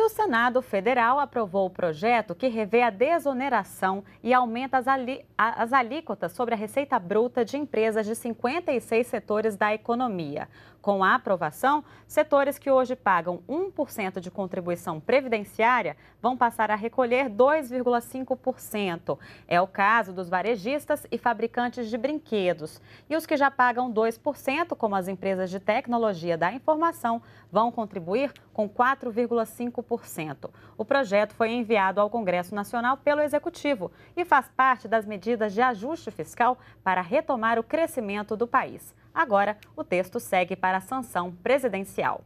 E o Senado Federal aprovou o projeto que revê a desoneração e aumenta as, ali, as alíquotas sobre a receita bruta de empresas de 56 setores da economia. Com a aprovação, setores que hoje pagam 1% de contribuição previdenciária vão passar a recolher 2,5%. É o caso dos varejistas e fabricantes de brinquedos. E os que já pagam 2%, como as empresas de tecnologia da informação, vão contribuir com 4,5%. 5%. O projeto foi enviado ao Congresso Nacional pelo Executivo e faz parte das medidas de ajuste fiscal para retomar o crescimento do país. Agora, o texto segue para a sanção presidencial.